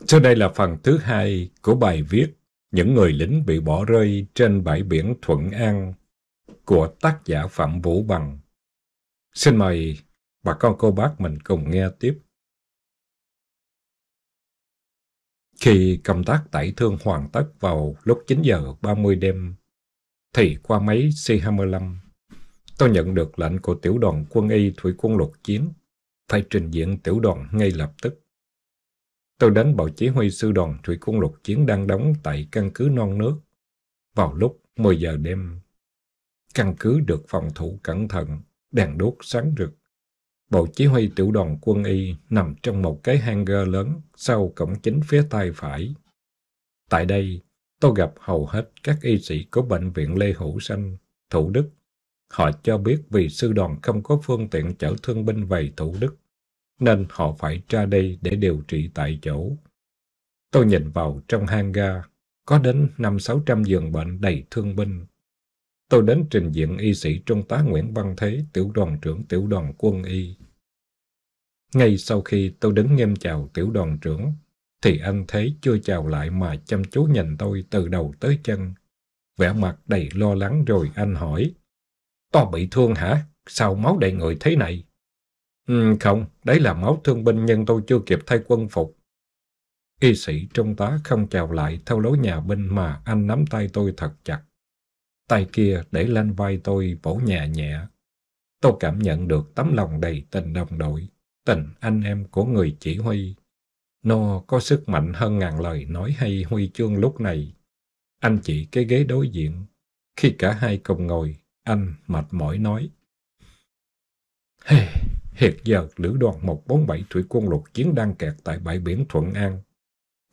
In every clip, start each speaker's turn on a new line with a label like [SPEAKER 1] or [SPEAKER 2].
[SPEAKER 1] Sau đây là phần thứ hai của bài viết Những người lính bị bỏ rơi trên bãi biển Thuận An của tác giả Phạm Vũ Bằng. Xin mời bà con cô bác mình cùng nghe tiếp. Khi công tác tẩy thương hoàn tất vào lúc 9 giờ 30 đêm, thì qua máy C-25, tôi nhận được lệnh của tiểu đoàn quân y thủy quân lục chiến phải trình diện tiểu đoàn ngay lập tức. Tôi đến bộ chỉ huy sư đoàn thủy quân lục chiến đang đóng tại căn cứ non nước vào lúc 10 giờ đêm. Căn cứ được phòng thủ cẩn thận, đèn đốt sáng rực. Bộ chỉ huy tiểu đoàn quân y nằm trong một cái hangar lớn sau cổng chính phía tay phải. Tại đây, tôi gặp hầu hết các y sĩ của Bệnh viện Lê Hữu Sanh, Thủ Đức. Họ cho biết vì sư đoàn không có phương tiện chở thương binh về Thủ Đức nên họ phải ra đây để điều trị tại chỗ. Tôi nhìn vào trong hang ga, có đến 5-600 giường bệnh đầy thương binh. Tôi đến trình diện y sĩ Trung tá Nguyễn Văn Thế, tiểu đoàn trưởng tiểu đoàn quân y. Ngay sau khi tôi đứng nghiêm chào tiểu đoàn trưởng, thì anh Thế chưa chào lại mà chăm chú nhìn tôi từ đầu tới chân. Vẻ mặt đầy lo lắng rồi anh hỏi, To bị thương hả? Sao máu đầy người thế này? Ừ, không, đấy là máu thương binh nhưng tôi chưa kịp thay quân phục. Y sĩ trung tá không chào lại theo lối nhà binh mà anh nắm tay tôi thật chặt. Tay kia để lên vai tôi vỗ nhẹ nhẹ. Tôi cảm nhận được tấm lòng đầy tình đồng đội, tình anh em của người chỉ huy. Nó có sức mạnh hơn ngàn lời nói hay huy chương lúc này. Anh chỉ cái ghế đối diện. Khi cả hai cùng ngồi, anh mệt mỏi nói. Hey. Hiện giờ, lữ đoàn 147 thủy quân lục chiến đang kẹt tại bãi biển Thuận An,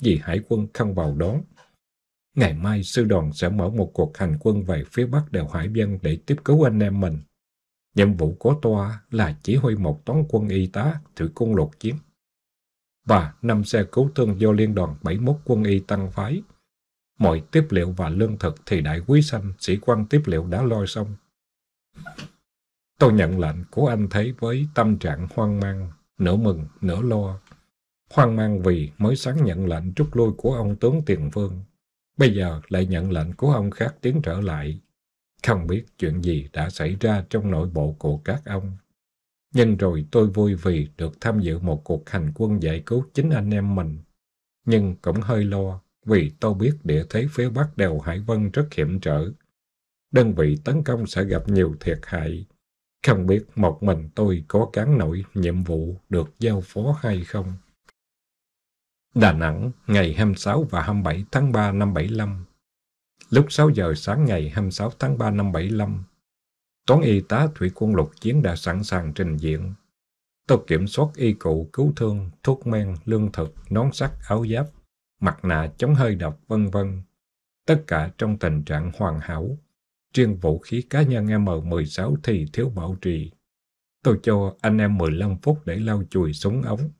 [SPEAKER 1] vì hải quân không vào đón Ngày mai, sư đoàn sẽ mở một cuộc hành quân về phía bắc đèo Hải Vân để tiếp cứu anh em mình. Nhiệm vụ của toa là chỉ huy một toán quân y tá thủy quân lục chiến và năm xe cứu thương do Liên đoàn 71 quân y tăng phái. Mọi tiếp liệu và lương thực thì đại quý sanh sĩ quan tiếp liệu đã lôi xong. Tôi nhận lệnh của anh thấy với tâm trạng hoang mang, nửa mừng, nửa lo. Hoang mang vì mới sáng nhận lệnh trút lui của ông tướng Tiền Vương. Bây giờ lại nhận lệnh của ông khác tiến trở lại. Không biết chuyện gì đã xảy ra trong nội bộ của các ông. Nhưng rồi tôi vui vì được tham dự một cuộc hành quân giải cứu chính anh em mình. Nhưng cũng hơi lo vì tôi biết địa thế phía Bắc đèo Hải Vân rất hiểm trở. Đơn vị tấn công sẽ gặp nhiều thiệt hại không biết một mình tôi có cán nổi nhiệm vụ được giao phó hay không. Đà Nẵng, ngày 26 và 27 tháng 3 năm 75 Lúc 6 giờ sáng ngày 26 tháng 3 năm 75, Toán y tá Thủy quân lục chiến đã sẵn sàng trình diện. Tôi kiểm soát y cụ cứu thương, thuốc men, lương thực, nón sắt, áo giáp, mặt nạ chống hơi độc vân vân. Tất cả trong tình trạng hoàn hảo. Riêng vũ khí cá nhân M16 thì thiếu bảo trì. Tôi cho anh em 15 phút để lau chùi súng ống.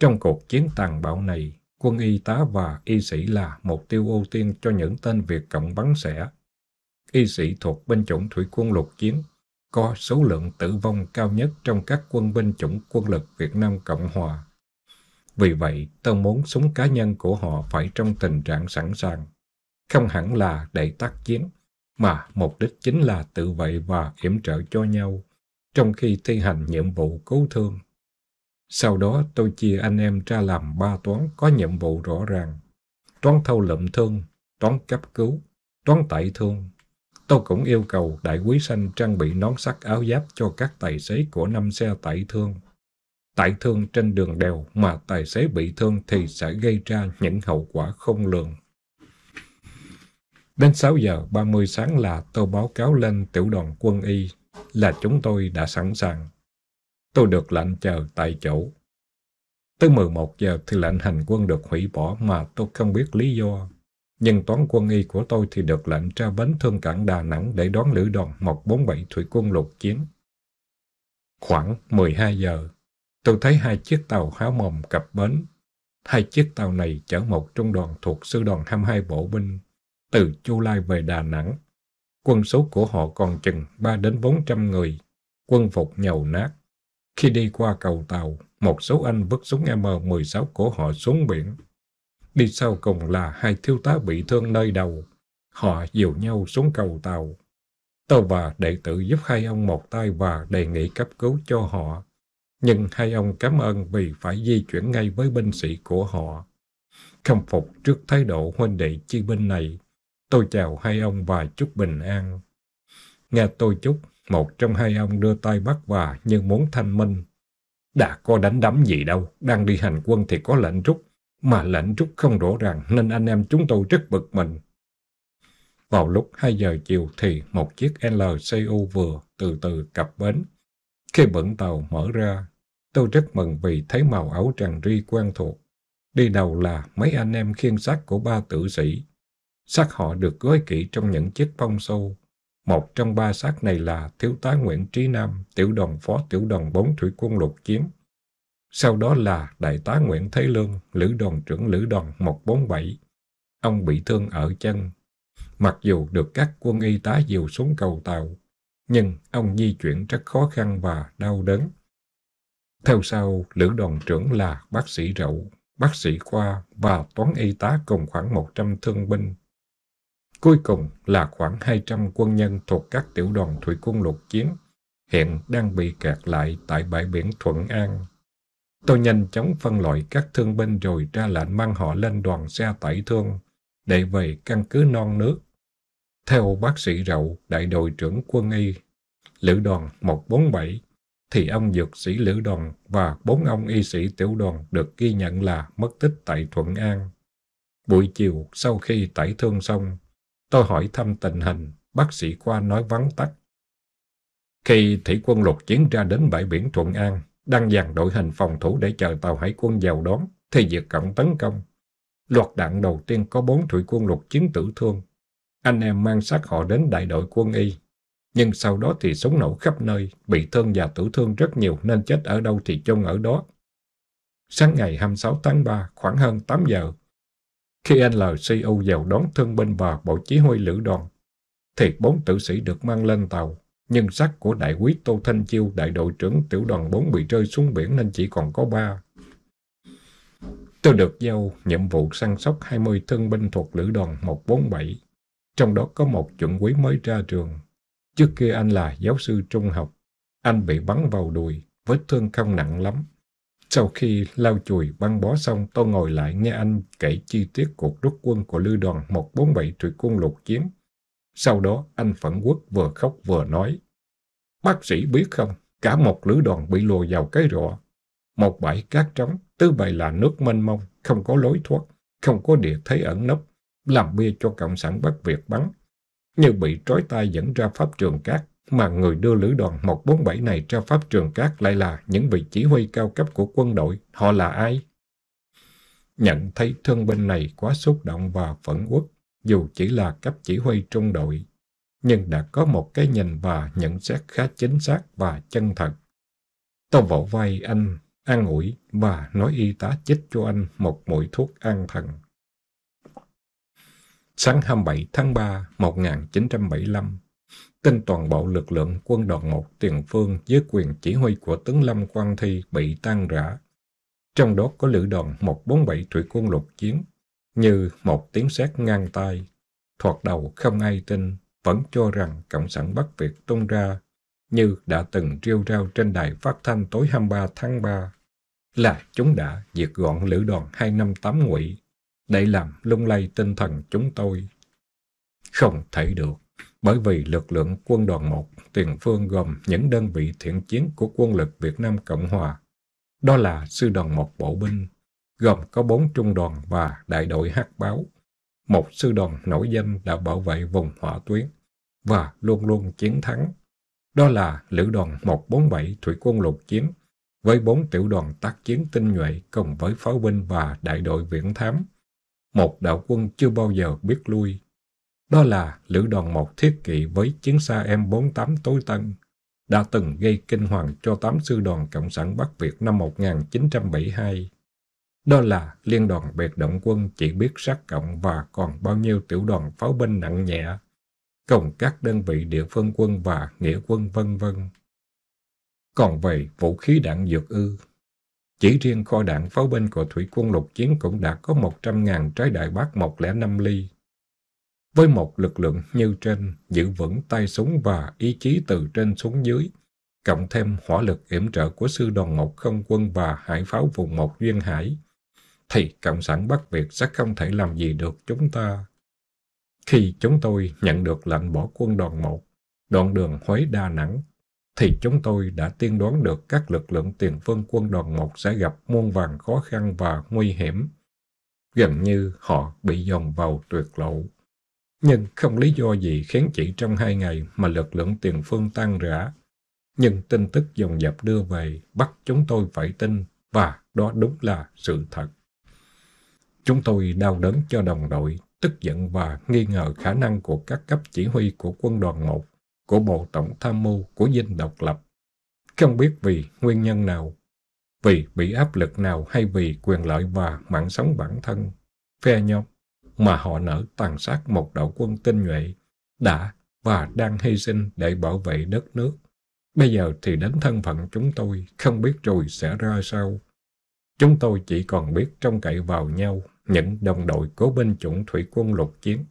[SPEAKER 1] Trong cuộc chiến tàn bạo này, quân y tá và y sĩ là mục tiêu ưu tiên cho những tên Việt Cộng bắn xẻ. Y sĩ thuộc binh chủng thủy quân lục chiến có số lượng tử vong cao nhất trong các quân binh chủng quân lực Việt Nam Cộng Hòa. Vì vậy, tôi muốn súng cá nhân của họ phải trong tình trạng sẵn sàng, không hẳn là để tác chiến, mà mục đích chính là tự vệ và yểm trợ cho nhau trong khi thi hành nhiệm vụ cứu thương. Sau đó tôi chia anh em ra làm ba toán có nhiệm vụ rõ ràng. Toán thâu lượm thương, toán cấp cứu, toán tẩy thương. Tôi cũng yêu cầu đại quý sanh trang bị nón sắt áo giáp cho các tài xế của năm xe tẩy thương. Tẩy thương trên đường đèo mà tài xế bị thương thì sẽ gây ra những hậu quả không lường. Đến 6 giờ 30 sáng là tôi báo cáo lên tiểu đoàn quân y là chúng tôi đã sẵn sàng. Tôi được lệnh chờ tại chỗ. Tới 11 giờ thì lệnh hành quân được hủy bỏ mà tôi không biết lý do. Nhưng toán quân y của tôi thì được lệnh ra bến thương cảng Đà Nẵng để đón lữ đoàn 147 thủy quân lục chiến. Khoảng 12 giờ, tôi thấy hai chiếc tàu háo mồm cập bến. Hai chiếc tàu này chở một trung đoàn thuộc sư đoàn 22 bộ binh từ Chu Lai về Đà Nẵng. Quân số của họ còn chừng 3 đến 400 người, quân phục nhầu nát. Khi đi qua cầu tàu, một số anh vứt súng M16 của họ xuống biển. Đi sau cùng là hai thiếu tá bị thương nơi đầu. Họ dìu nhau xuống cầu tàu. Tôi và đệ tử giúp hai ông một tay và đề nghị cấp cứu cho họ. Nhưng hai ông cảm ơn vì phải di chuyển ngay với binh sĩ của họ. Khâm phục trước thái độ huynh đệ chi binh này, Tôi chào hai ông và chúc bình an. Nghe tôi chúc, một trong hai ông đưa tay bắt và như muốn thanh minh. Đã có đánh đấm gì đâu, đang đi hành quân thì có lệnh rút, mà lệnh rút không rõ ràng nên anh em chúng tôi rất bực mình. Vào lúc 2 giờ chiều thì một chiếc LCU vừa từ từ cập bến. Khi bẩn tàu mở ra, tôi rất mừng vì thấy màu áo tràng ri quen thuộc. Đi đầu là mấy anh em khiên xác của ba tử sĩ, Xác họ được gói kỹ trong những chiếc phong sâu. Một trong ba xác này là Thiếu tá Nguyễn Trí Nam, tiểu đoàn phó tiểu đoàn 4 thủy quân lục chiến. Sau đó là Đại tá Nguyễn Thế Lương, lữ đoàn trưởng lữ đoàn 147. Ông bị thương ở chân. Mặc dù được các quân y tá dìu xuống cầu tàu, nhưng ông di chuyển rất khó khăn và đau đớn. Theo sau, lữ đoàn trưởng là bác sĩ Rậu, bác sĩ Khoa và toán y tá cùng khoảng 100 thương binh Cuối cùng là khoảng 200 quân nhân thuộc các tiểu đoàn thủy quân lục chiến hiện đang bị kẹt lại tại bãi biển Thuận An. Tôi nhanh chóng phân loại các thương binh rồi ra lệnh mang họ lên đoàn xe tải thương để về căn cứ non nước. Theo bác sĩ Rậu, đại đội trưởng quân y, lữ đoàn 147, thì ông dược sĩ lữ đoàn và bốn ông y sĩ tiểu đoàn được ghi nhận là mất tích tại Thuận An. Buổi chiều sau khi tải thương xong, Tôi hỏi thăm tình hình, bác sĩ Khoa nói vắng tắt. Khi thủy quân lục chiến ra đến bãi biển Thuận An, đang dàn đội hình phòng thủ để chờ tàu hải quân vào đón, thì Việt Cộng tấn công. Loạt đạn đầu tiên có bốn thủy quân lục chiến tử thương. Anh em mang xác họ đến đại đội quân y. Nhưng sau đó thì súng nổ khắp nơi, bị thương và tử thương rất nhiều nên chết ở đâu thì chôn ở đó. Sáng ngày 26 tháng 3, khoảng hơn 8 giờ, khi NLCU e vào đón thân binh bờ bộ chỉ huy lữ đoàn, thì bốn tử sĩ được mang lên tàu, nhưng xác của đại quý Tô Thanh Chiêu, đại đội trưởng tiểu đoàn 4 bị rơi xuống biển nên chỉ còn có ba. Tôi được giao nhiệm vụ săn sóc 20 thân binh thuộc lữ đoàn 147, trong đó có một chuẩn quý mới ra trường. Trước kia anh là giáo sư trung học, anh bị bắn vào đùi, vết thương không nặng lắm, sau khi lau chùi băng bó xong, tôi ngồi lại nghe anh kể chi tiết cuộc rút quân của lữ đoàn 147 thủy quân lục chiến. Sau đó, anh phẫn quốc vừa khóc vừa nói. Bác sĩ biết không, cả một lữ đoàn bị lùa vào cái rọ. Một bãi cát trống, tứ bề là nước mênh mông, không có lối thoát, không có địa thế ẩn nấp, làm bia cho Cộng sản Bắc Việt bắn. Như bị trói tay dẫn ra pháp trường cát, mà người đưa lữ đoàn 147 này ra pháp trường cát lại là những vị chỉ huy cao cấp của quân đội. Họ là ai? Nhận thấy thân binh này quá xúc động và phẫn uất, dù chỉ là cấp chỉ huy trung đội, nhưng đã có một cái nhìn và nhận xét khá chính xác và chân thật. Tôi vỗ vai anh, an ủi và nói y tá chích cho anh một mũi thuốc an thần. Sáng 27 tháng 3, 1975, Tinh toàn bộ lực lượng quân đoàn một tiền phương dưới quyền chỉ huy của tướng Lâm Quang Thi bị tan rã. Trong đó có lữ đoàn 147 thủy quân lục chiến, như một tiếng sét ngang tai, thoạt đầu không ai tin, vẫn cho rằng Cộng sản Bắc Việt tung ra, như đã từng rêu rao trên đài phát thanh tối 23 tháng 3, là chúng đã diệt gọn lữ đoàn 258 ngụy để làm lung lay tinh thần chúng tôi. Không thể được bởi vì lực lượng quân đoàn 1 tiền phương gồm những đơn vị thiện chiến của quân lực Việt Nam Cộng Hòa. Đó là sư đoàn 1 bộ binh, gồm có 4 trung đoàn và đại đội hát báo. Một sư đoàn nổi danh đã bảo vệ vùng hỏa tuyến và luôn luôn chiến thắng. Đó là lữ đoàn 147 thủy quân lục chiến với bốn tiểu đoàn tác chiến tinh nhuệ cùng với pháo binh và đại đội viễn thám. Một đạo quân chưa bao giờ biết lui đó là lữ đoàn một thiết kỵ với chiến xa M48 tối tân đã từng gây kinh hoàng cho tám sư đoàn Cộng sản Bắc Việt năm 1972. Đó là liên đoàn biệt động quân chỉ biết sát cộng và còn bao nhiêu tiểu đoàn pháo binh nặng nhẹ, cùng các đơn vị địa phương quân và nghĩa quân vân vân. Còn về vũ khí đạn dược ư, chỉ riêng kho đạn pháo binh của thủy quân lục chiến cũng đã có 100.000 trái đại bác 105 ly với một lực lượng như trên giữ vững tay súng và ý chí từ trên xuống dưới, cộng thêm hỏa lực yểm trợ của sư đoàn một không quân và hải pháo vùng một duyên hải, thì Cộng sản Bắc Việt sẽ không thể làm gì được chúng ta. Khi chúng tôi nhận được lệnh bỏ quân đoàn một, đoạn đường Huế Đà Nẵng, thì chúng tôi đã tiên đoán được các lực lượng tiền phương quân đoàn một sẽ gặp muôn vàng khó khăn và nguy hiểm. Gần như họ bị dồn vào tuyệt lộ nhưng không lý do gì khiến chỉ trong hai ngày mà lực lượng tiền phương tan rã. Nhưng tin tức dồn dập đưa về bắt chúng tôi phải tin và đó đúng là sự thật. Chúng tôi đau đớn cho đồng đội, tức giận và nghi ngờ khả năng của các cấp chỉ huy của quân đoàn 1, của Bộ Tổng Tham mưu, của dinh độc lập. Không biết vì nguyên nhân nào, vì bị áp lực nào hay vì quyền lợi và mạng sống bản thân, phe nhóm mà họ nở tàn sát một đạo quân tinh nhuệ đã và đang hy sinh để bảo vệ đất nước. Bây giờ thì đến thân phận chúng tôi, không biết rồi sẽ ra sao. Chúng tôi chỉ còn biết trông cậy vào nhau, những đồng đội của binh chủng thủy quân lục chiến.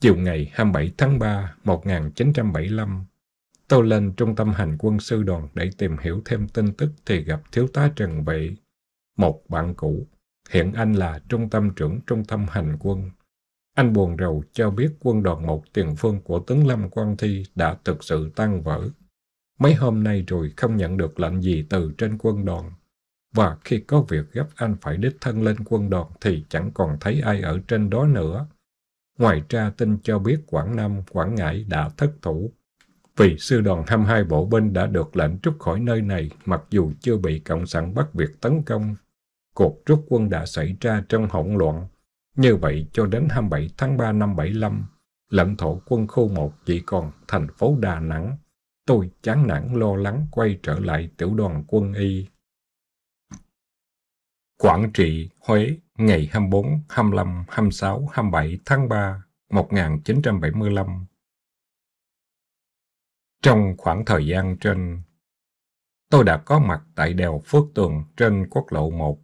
[SPEAKER 1] Chiều ngày 27 tháng 3, 1975, tôi lên trung tâm hành quân sư đoàn để tìm hiểu thêm tin tức thì gặp thiếu tá Trần Vệ, một bạn cũ Hiện anh là trung tâm trưởng trung tâm hành quân. Anh buồn rầu cho biết quân đoàn một tiền phương của tướng Lâm Quang Thi đã thực sự tan vỡ. Mấy hôm nay rồi không nhận được lệnh gì từ trên quân đoàn. Và khi có việc gấp anh phải đích thân lên quân đoàn thì chẳng còn thấy ai ở trên đó nữa. Ngoài ra tin cho biết Quảng Nam, Quảng Ngãi đã thất thủ. Vì sư đoàn 22 bộ binh đã được lệnh rút khỏi nơi này mặc dù chưa bị Cộng sản bắt việc tấn công cuộc rút quân đã xảy ra trong hỗn loạn. Như vậy, cho đến 27 tháng 3 năm 75, lãnh thổ quân khu 1 chỉ còn thành phố Đà Nẵng. Tôi chán nản lo lắng quay trở lại tiểu đoàn quân y. Quảng Trị, Huế, ngày 24, 25, 26, 27 tháng 3, 1975 Trong khoảng thời gian trên, tôi đã có mặt tại đèo Phước Tường trên quốc lộ 1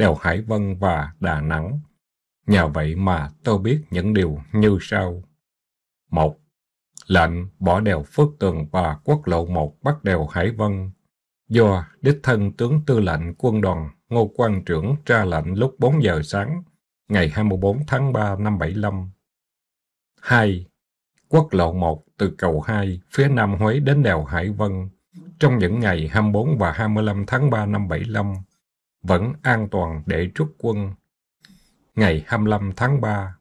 [SPEAKER 1] đèo Hải Vân và Đà Nẵng. Nhờ vậy mà tôi biết những điều như sau. một Lệnh bỏ đèo Phước Tường và quốc lộ 1 bắt đèo Hải Vân. Do đích thân tướng tư lệnh quân đoàn Ngô Quang Trưởng ra lệnh lúc 4 giờ sáng, ngày 24 tháng 3 năm 75. 2. Quốc lộ 1 từ cầu 2 phía Nam Huế đến đèo Hải Vân trong những ngày 24 và 25 tháng 3 năm 75 vẫn an toàn để rút quân. Ngày 25 tháng 3,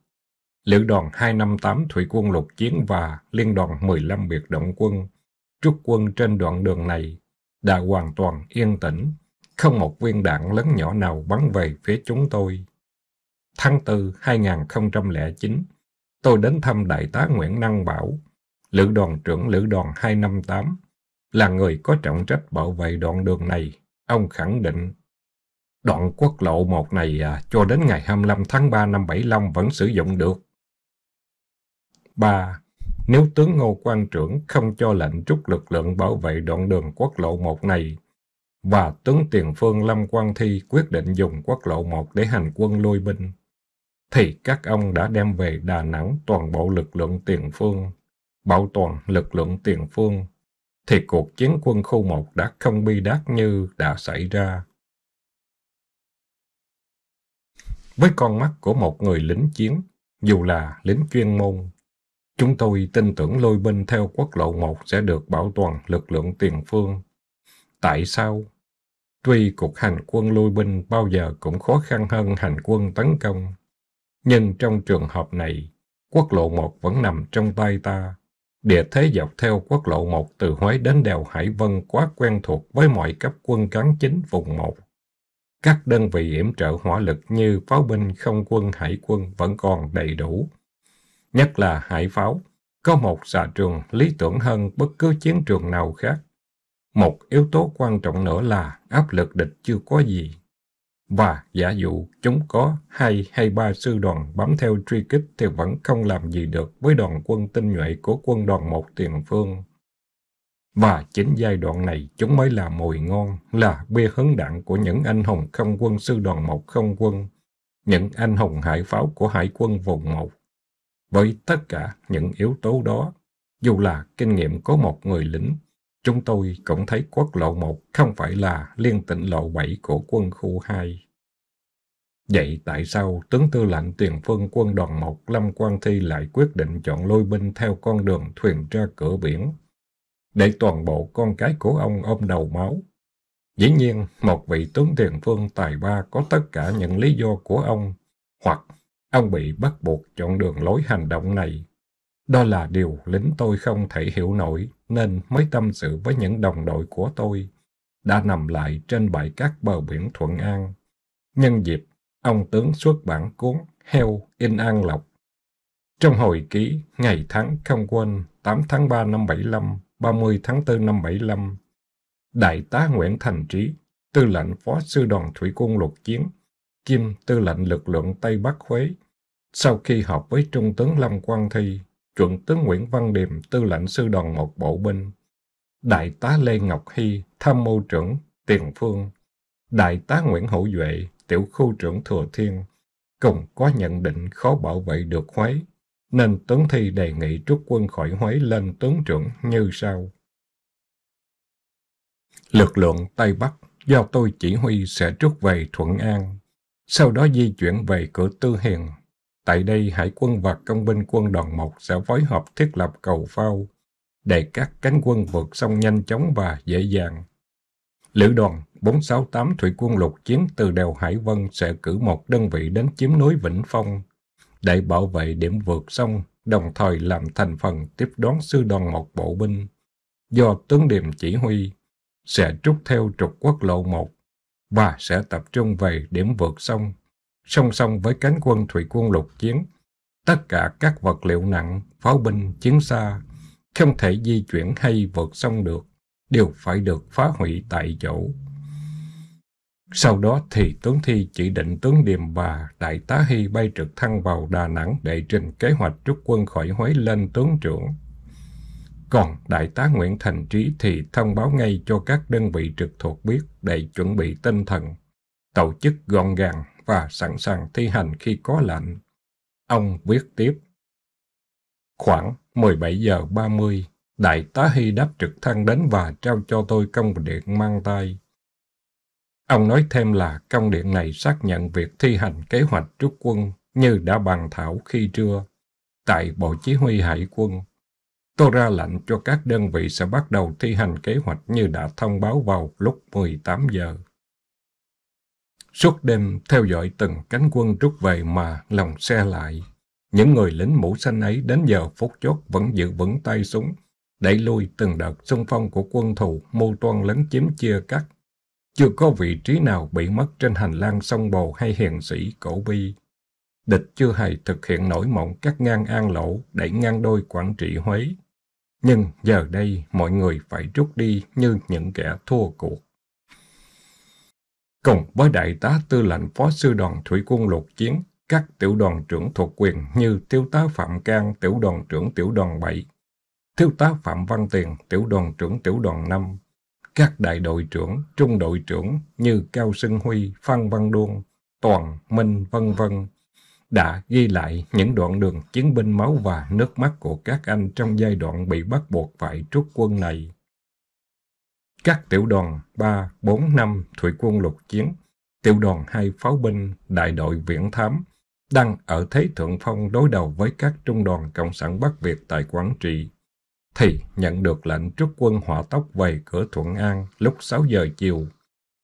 [SPEAKER 1] Lữ đoàn 258 Thủy quân lục chiến và Liên đoàn 15 biệt động quân rút quân trên đoạn đường này đã hoàn toàn yên tĩnh, không một viên đạn lớn nhỏ nào bắn về phía chúng tôi. Tháng 4 2009, tôi đến thăm Đại tá Nguyễn Năng Bảo, Lữ đoàn trưởng Lữ đoàn 258, là người có trọng trách bảo vệ đoạn đường này. Ông khẳng định Đoạn quốc lộ một này à, cho đến ngày 25 tháng 3 năm 75 vẫn sử dụng được. 3. Nếu tướng Ngô Quang Trưởng không cho lệnh rút lực lượng bảo vệ đoạn đường quốc lộ 1 này, và tướng Tiền Phương Lâm Quang Thi quyết định dùng quốc lộ 1 để hành quân lôi binh, thì các ông đã đem về Đà Nẵng toàn bộ lực lượng Tiền Phương, bảo toàn lực lượng Tiền Phương, thì cuộc chiến quân khu 1 đã không bi đát như đã xảy ra. với con mắt của một người lính chiến, dù là lính chuyên môn. Chúng tôi tin tưởng lôi binh theo quốc lộ 1 sẽ được bảo toàn lực lượng tiền phương. Tại sao? Tuy cuộc hành quân lôi binh bao giờ cũng khó khăn hơn hành quân tấn công, nhưng trong trường hợp này, quốc lộ 1 vẫn nằm trong tay ta. Địa thế dọc theo quốc lộ 1 từ Huế đến đèo Hải Vân quá quen thuộc với mọi cấp quân cán chính vùng 1. Các đơn vị yểm trợ hỏa lực như pháo binh, không quân, hải quân vẫn còn đầy đủ. Nhất là hải pháo, có một xà trường lý tưởng hơn bất cứ chiến trường nào khác. Một yếu tố quan trọng nữa là áp lực địch chưa có gì. Và giả dụ chúng có hai hay ba sư đoàn bám theo truy kích thì vẫn không làm gì được với đoàn quân tinh nhuệ của quân đoàn một tiền phương. Và chính giai đoạn này chúng mới là mùi ngon, là bia hấn đạn của những anh hùng không quân sư đoàn một không quân, những anh hùng hải pháo của hải quân vùng một. Với tất cả những yếu tố đó, dù là kinh nghiệm có một người lính, chúng tôi cũng thấy quốc lộ 1 không phải là liên tịnh lộ 7 của quân khu 2. Vậy tại sao tướng tư lệnh tiền phương quân đoàn 1 Lâm Quang Thi lại quyết định chọn lôi binh theo con đường thuyền ra cửa biển để toàn bộ con cái của ông ôm đầu máu. Dĩ nhiên, một vị tướng tiền phương tài ba có tất cả những lý do của ông, hoặc ông bị bắt buộc chọn đường lối hành động này. Đó là điều lính tôi không thể hiểu nổi, nên mới tâm sự với những đồng đội của tôi, đã nằm lại trên bãi cát bờ biển Thuận An. Nhân dịp, ông tướng xuất bản cuốn Heo in An Lộc. Trong hồi ký, ngày tháng không quên, 8 tháng 3 năm 75, 30 tháng 4 năm 75, Đại tá Nguyễn Thành Trí, tư lệnh phó sư đoàn thủy quân lục chiến, kim tư lệnh lực lượng Tây Bắc Huế, sau khi họp với Trung tướng Lâm Quang Thi, chuẩn tướng Nguyễn Văn Điềm, tư lệnh sư đoàn một bộ binh, Đại tá Lê Ngọc Hy, tham mưu trưởng, tiền phương, Đại tá Nguyễn Hữu Duệ, tiểu khu trưởng Thừa Thiên, cùng có nhận định khó bảo vệ được Huế nên Tuấn Thi đề nghị rút quân khỏi Huế lên tướng trưởng như sau. Lực lượng Tây Bắc do tôi chỉ huy sẽ rút về Thuận An, sau đó di chuyển về cửa Tư Hiền. Tại đây hải quân và công binh quân đoàn 1 sẽ phối hợp thiết lập cầu phao để các cánh quân vượt sông nhanh chóng và dễ dàng. Lữ đoàn 468 thủy quân lục chiến từ đèo Hải Vân sẽ cử một đơn vị đến chiếm núi Vĩnh Phong để bảo vệ điểm vượt sông, đồng thời làm thành phần tiếp đón sư đoàn một bộ binh do tướng điểm chỉ huy sẽ rút theo trục quốc lộ 1 và sẽ tập trung về điểm vượt sông, song song với cánh quân thủy quân lục chiến. Tất cả các vật liệu nặng, pháo binh, chiến xa không thể di chuyển hay vượt sông được, đều phải được phá hủy tại chỗ. Sau đó thì tướng Thi chỉ định tướng Điềm và Đại tá Hy bay trực thăng vào Đà Nẵng để trình kế hoạch rút quân khỏi Huế lên tướng trưởng. Còn Đại tá Nguyễn Thành Trí thì thông báo ngay cho các đơn vị trực thuộc biết để chuẩn bị tinh thần, tổ chức gọn gàng và sẵn sàng thi hành khi có lệnh. Ông viết tiếp. Khoảng 17 giờ 30, Đại tá Hy đáp trực thăng đến và trao cho tôi công điện mang tay. Ông nói thêm là công điện này xác nhận việc thi hành kế hoạch rút quân như đã bàn thảo khi trưa tại Bộ Chỉ huy Hải quân. Tôi ra lệnh cho các đơn vị sẽ bắt đầu thi hành kế hoạch như đã thông báo vào lúc 18 giờ. Suốt đêm theo dõi từng cánh quân rút về mà lòng xe lại. Những người lính mũ xanh ấy đến giờ phút chốt vẫn giữ vững tay súng, đẩy lui từng đợt xung phong của quân thù mưu toan lấn chiếm chia cắt chưa có vị trí nào bị mất trên hành lang sông Bồ hay hiền sĩ cổ bi. Địch chưa hề thực hiện nổi mộng cắt ngang an lỗ, đẩy ngang đôi quản trị Huế. Nhưng giờ đây mọi người phải rút đi như những kẻ thua cuộc. Cùng với đại tá tư lệnh phó sư đoàn thủy quân lục chiến, các tiểu đoàn trưởng thuộc quyền như thiếu tá Phạm can tiểu đoàn trưởng tiểu đoàn 7, thiếu tá Phạm Văn Tiền, tiểu đoàn trưởng tiểu đoàn 5, các đại đội trưởng, trung đội trưởng như Cao Sưng Huy, Phan Văn Đuông, Toàn, Minh, vân vân đã ghi lại những đoạn đường chiến binh máu và nước mắt của các anh trong giai đoạn bị bắt buộc phải rút quân này. Các tiểu đoàn 3, 4, 5 thủy quân lục chiến, tiểu đoàn 2 pháo binh, đại đội viễn thám đang ở thế thượng phong đối đầu với các trung đoàn Cộng sản Bắc Việt tại Quảng Trị thì nhận được lệnh rút quân hỏa tốc về cửa Thuận An lúc 6 giờ chiều,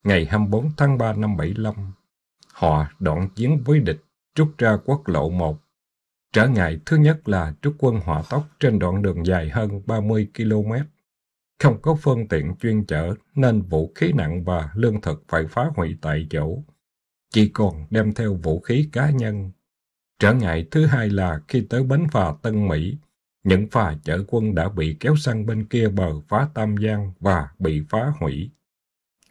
[SPEAKER 1] ngày 24 tháng 3 năm 75. Họ đoạn chiến với địch, rút ra quốc lộ 1. Trở ngại thứ nhất là rút quân hỏa tốc trên đoạn đường dài hơn 30 km. Không có phương tiện chuyên chở nên vũ khí nặng và lương thực phải phá hủy tại chỗ. Chỉ còn đem theo vũ khí cá nhân. Trở ngại thứ hai là khi tới bến phà Tân Mỹ, những phà chở quân đã bị kéo sang bên kia bờ phá Tam Giang và bị phá hủy.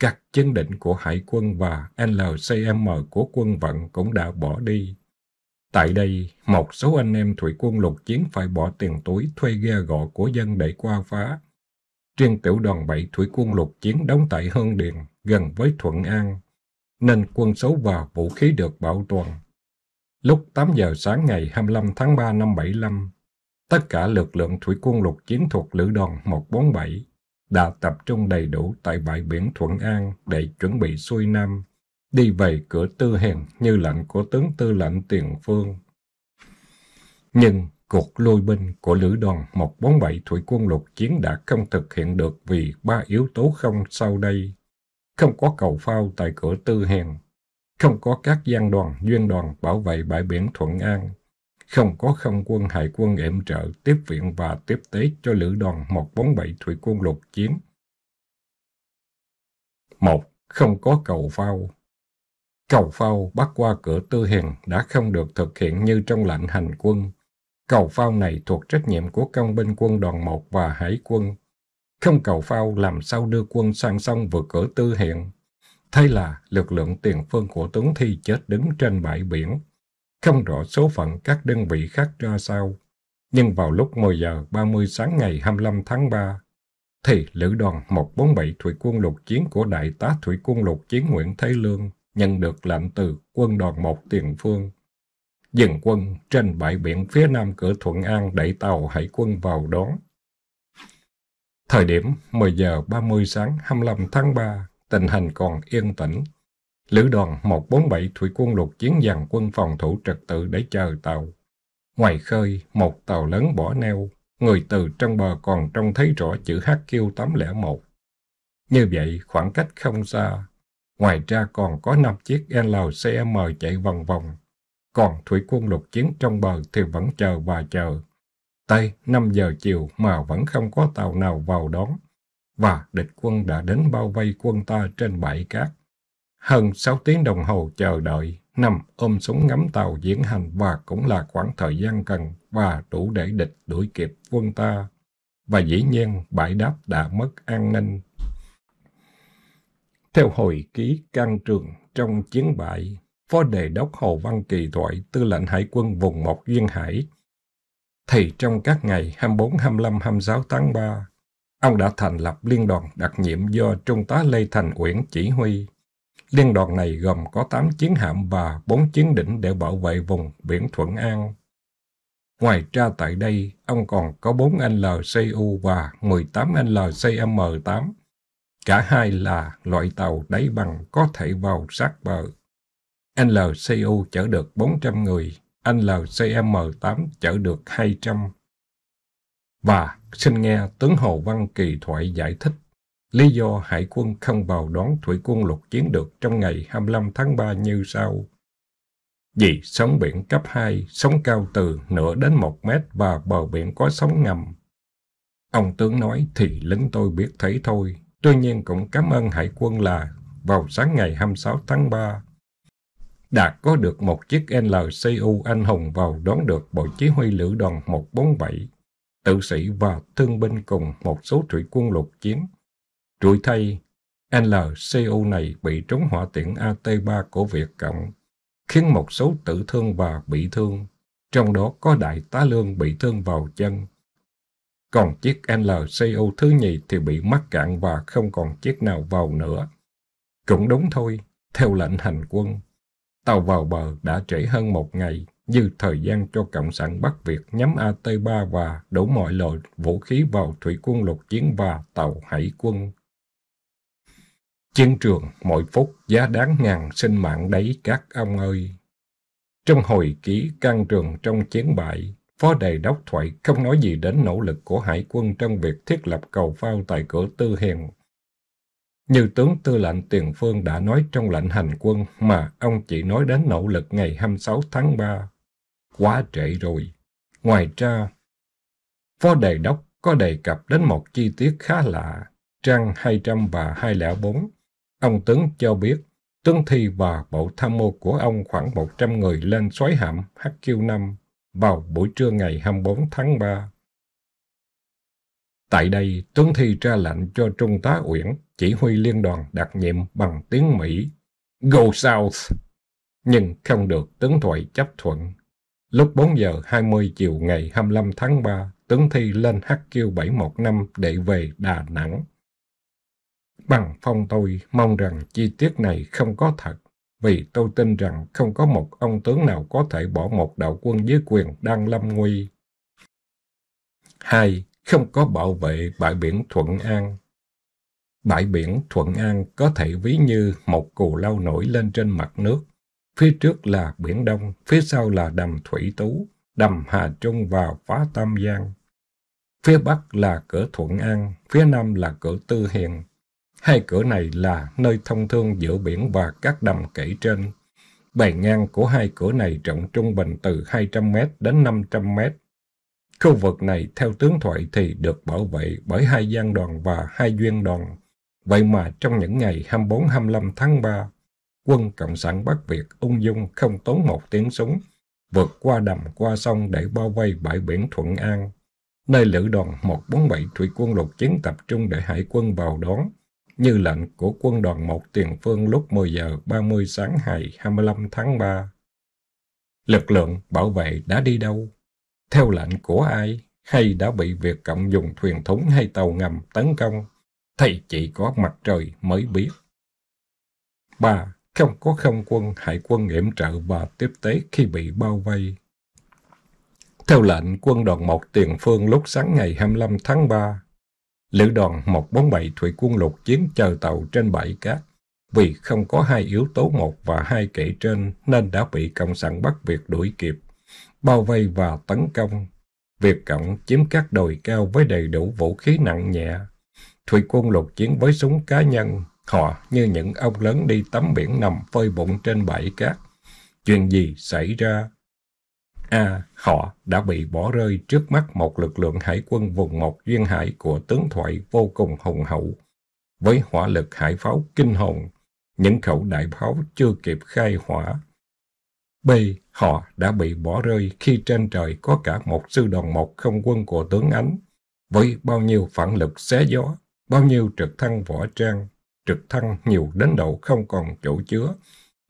[SPEAKER 1] Các chân định của hải quân và LCM của quân vận cũng đã bỏ đi. Tại đây, một số anh em thủy quân lục chiến phải bỏ tiền túi thuê ghe gọ của dân để qua phá. Riêng tiểu đoàn 7 thủy quân lục chiến đóng tại Hương Điền, gần với Thuận An, nên quân số và vũ khí được bảo toàn. Lúc 8 giờ sáng ngày 25 tháng 3 năm 75, Tất cả lực lượng thủy quân lục chiến thuộc Lữ đoàn 147 đã tập trung đầy đủ tại bãi biển Thuận An để chuẩn bị xuôi Nam, đi về cửa Tư Hèn như lệnh của tướng tư lệnh Tiền Phương. Nhưng cuộc lui binh của Lữ đoàn 147 Thủy quân lục chiến đã không thực hiện được vì ba yếu tố không sau đây. Không có cầu phao tại cửa Tư Hèn, không có các gian đoàn, duyên đoàn bảo vệ bãi biển Thuận An, không có không quân hải quân yểm trợ tiếp viện và tiếp tế cho lữ đoàn 147 thủy quân lục chiến. một Không có cầu phao Cầu phao bắt qua cửa tư hiền đã không được thực hiện như trong lệnh hành quân. Cầu phao này thuộc trách nhiệm của công binh quân đoàn 1 và hải quân. Không cầu phao làm sao đưa quân sang sông vượt cửa tư hiện. Thế là lực lượng tiền phương của tướng thi chết đứng trên bãi biển, không rõ số phận các đơn vị khác ra sao, nhưng vào lúc 10 giờ 30 sáng ngày 25 tháng 3, thì lữ đoàn 147 thủy quân lục chiến của Đại tá thủy quân lục chiến Nguyễn Thế Lương nhận được lệnh từ quân đoàn 1 tiền phương. Dừng quân trên bãi biển phía nam cửa Thuận An đẩy tàu hải quân vào đón. Thời điểm 10 giờ 30 sáng 25 tháng 3, tình hình còn yên tĩnh, Lữ đoàn 147 thủy quân lục chiến dàn quân phòng thủ trật tự để chờ tàu. Ngoài khơi, một tàu lớn bỏ neo, người từ trong bờ còn trông thấy rõ chữ HQ801. Như vậy, khoảng cách không xa. Ngoài ra còn có 5 chiếc LCM chạy vòng vòng. Còn thủy quân lục chiến trong bờ thì vẫn chờ và chờ. Tây, 5 giờ chiều mà vẫn không có tàu nào vào đón. Và địch quân đã đến bao vây quân ta trên bãi cát. Hơn 6 tiếng đồng hồ chờ đợi, nằm ôm súng ngắm tàu diễn hành và cũng là khoảng thời gian cần và đủ để địch đuổi kịp quân ta. Và dĩ nhiên, bãi đáp đã mất an ninh. Theo hồi ký can trường trong chiến bại, Phó Đề Đốc Hồ Văn Kỳ Thoại, Tư lệnh Hải quân vùng 1 Duyên Hải, thì trong các ngày 24, 25, 26 tháng 3, ông đã thành lập liên đoàn đặc nhiệm do Trung tá Lê Thành Uyển chỉ huy Liên đoàn này gồm có 8 chiến hạm và 4 chiến đỉnh để bảo vệ vùng biển Thuận An. Ngoài ra tại đây, ông còn có 4 LCU và 18 LCM-8. Cả hai là loại tàu đáy bằng có thể vào sát bờ. LCU chở được 400 người, LCM-8 chở được 200. Và xin nghe tướng Hồ Văn Kỳ Thoại giải thích Lý do hải quân không vào đón thủy quân lục chiến được trong ngày 25 tháng 3 như sau. Vì sóng biển cấp 2, sóng cao từ nửa đến 1 mét và bờ biển có sóng ngầm. Ông tướng nói thì lính tôi biết thấy thôi, tuy nhiên cũng cảm ơn hải quân là vào sáng ngày 26 tháng 3, đã có được một chiếc NLCU anh hùng vào đón được Bộ Chỉ huy Lữ đoàn 147, tự sĩ và thương binh cùng một số thủy quân lục chiến rồi thay, LCU này bị trúng hỏa tiễn AT3 của Việt Cộng, khiến một số tử thương và bị thương, trong đó có đại tá lương bị thương vào chân. Còn chiếc LCU thứ nhì thì bị mắc cạn và không còn chiếc nào vào nữa. Cũng đúng thôi, theo lệnh hành quân. Tàu vào bờ đã trễ hơn một ngày, như thời gian cho Cộng sản Bắc Việt nhắm AT-3 và đổ mọi loại vũ khí vào thủy quân lục chiến và tàu hải quân Chiến trường mỗi phút giá đáng ngàn sinh mạng đấy các ông ơi. Trong hồi ký can trường trong chiến bại, Phó Đề Đốc Thoại không nói gì đến nỗ lực của hải quân trong việc thiết lập cầu phao tại cửa Tư Hiền. Như tướng tư lệnh Tiền Phương đã nói trong lệnh hành quân mà ông chỉ nói đến nỗ lực ngày 26 tháng 3. Quá trễ rồi. Ngoài ra, Phó Đề Đốc có đề cập đến một chi tiết khá lạ, trang 200 và 204 Ông tướng cho biết, tướng Thi và bộ tham mưu của ông khoảng 100 người lên xoáy hạm HQ5 vào buổi trưa ngày 24 tháng 3. Tại đây, tướng Thi ra lệnh cho Trung tá Uyển chỉ huy liên đoàn đặc nhiệm bằng tiếng Mỹ Go South, nhưng không được tướng Thoại chấp thuận. Lúc 4 giờ 20 chiều ngày 25 tháng 3, tướng Thi lên HQ715 để về Đà Nẵng. Bằng phong tôi mong rằng chi tiết này không có thật, vì tôi tin rằng không có một ông tướng nào có thể bỏ một đạo quân dưới quyền đang lâm nguy. 2. Không có bảo vệ bãi biển Thuận An Bãi biển Thuận An có thể ví như một cù lao nổi lên trên mặt nước. Phía trước là biển Đông, phía sau là đầm Thủy Tú, đầm Hà Trung và Phá Tam Giang. Phía Bắc là cửa Thuận An, phía Nam là cửa Tư Hiền, Hai cửa này là nơi thông thương giữa biển và các đầm kể trên. Bề ngang của hai cửa này rộng trung bình từ 200m đến 500m. Khu vực này theo tướng thoại thì được bảo vệ bởi hai gian đoàn và hai duyên đoàn. Vậy mà trong những ngày 24-25 tháng 3, quân Cộng sản Bắc Việt ung dung không tốn một tiếng súng, vượt qua đầm qua sông để bao vây bãi biển Thuận An, nơi lữ đoàn 147 thủy quân lục chiến tập trung để hải quân vào đón như lệnh của quân đoàn 1 tiền phương lúc 10 giờ 30 sáng ngày 25 tháng 3. Lực lượng bảo vệ đã đi đâu? Theo lệnh của ai? Hay đã bị việc cộng dùng thuyền thúng hay tàu ngầm tấn công? thầy chỉ có mặt trời mới biết. 3. Không có không quân, hải quân yểm trợ và tiếp tế khi bị bao vây. Theo lệnh quân đoàn 1 tiền phương lúc sáng ngày 25 tháng 3, Lữ đoàn 147 thủy quân lục chiến chờ tàu trên bãi cát. Vì không có hai yếu tố một và hai kể trên nên đã bị Cộng sản bắt việc đuổi kịp, bao vây và tấn công. việc Cộng chiếm các đồi cao với đầy đủ vũ khí nặng nhẹ. Thủy quân lục chiến với súng cá nhân, họ như những ông lớn đi tắm biển nằm phơi bụng trên bãi cát. Chuyện gì xảy ra? A. Họ đã bị bỏ rơi trước mắt một lực lượng hải quân vùng một duyên hải của tướng thoại vô cùng hùng hậu, với hỏa lực hải pháo kinh hồn, những khẩu đại pháo chưa kịp khai hỏa. B. Họ đã bị bỏ rơi khi trên trời có cả một sư đoàn một không quân của tướng Ánh, với bao nhiêu phản lực xé gió, bao nhiêu trực thăng võ trang, trực thăng nhiều đến độ không còn chỗ chứa,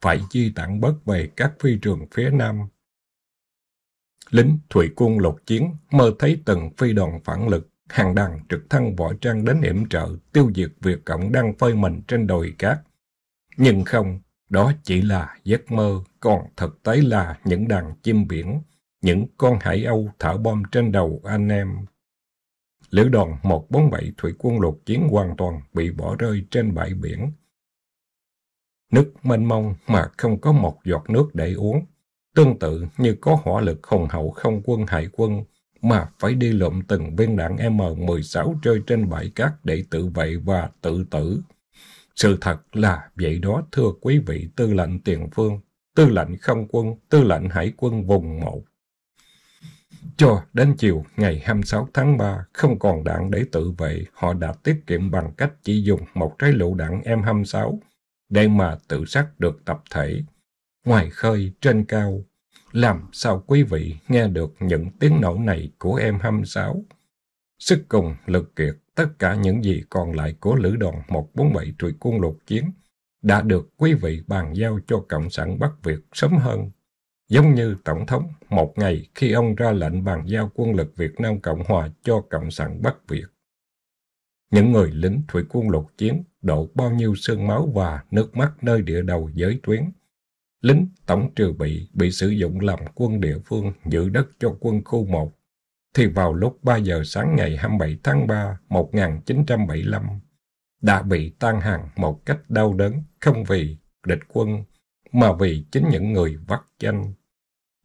[SPEAKER 1] phải di tản bớt về các phi trường phía Nam lính thủy quân lục chiến mơ thấy từng phi đoàn phản lực, hàng đàn trực thăng võ trang đến yểm trợ tiêu diệt việc cộng đang phơi mình trên đồi cát. Nhưng không, đó chỉ là giấc mơ, còn thực tế là những đàn chim biển, những con hải âu thở bom trên đầu anh em. Lữ đoàn một bốn bảy thủy quân lục chiến hoàn toàn bị bỏ rơi trên bãi biển. Nước mênh mông mà không có một giọt nước để uống, Tương tự như có hỏa lực hùng hậu không quân hải quân mà phải đi lộn từng viên đạn M16 rơi trên bãi cát để tự vệ và tự tử. Sự thật là vậy đó thưa quý vị tư lệnh tiền phương, tư lệnh không quân, tư lệnh hải quân vùng 1. Cho đến chiều ngày 26 tháng 3, không còn đạn để tự vệ, họ đã tiết kiệm bằng cách chỉ dùng một trái lựu đạn M26 để mà tự sát được tập thể ngoài khơi, trên cao. Làm sao quý vị nghe được những tiếng nổ này của em 26? Sức cùng, lực kiệt, tất cả những gì còn lại của lữ đoàn 147 trụi quân lục chiến đã được quý vị bàn giao cho Cộng sản Bắc Việt sớm hơn. Giống như Tổng thống, một ngày khi ông ra lệnh bàn giao quân lực Việt Nam Cộng Hòa cho Cộng sản Bắc Việt. Những người lính thủy quân lục chiến đổ bao nhiêu sương máu và nước mắt nơi địa đầu giới tuyến, lính tổng trừ bị bị sử dụng làm quân địa phương giữ đất cho quân khu 1 thì vào lúc 3 giờ sáng ngày 27 tháng 3 1975 đã bị tan hàng một cách đau đớn không vì địch quân mà vì chính những người vắt danh.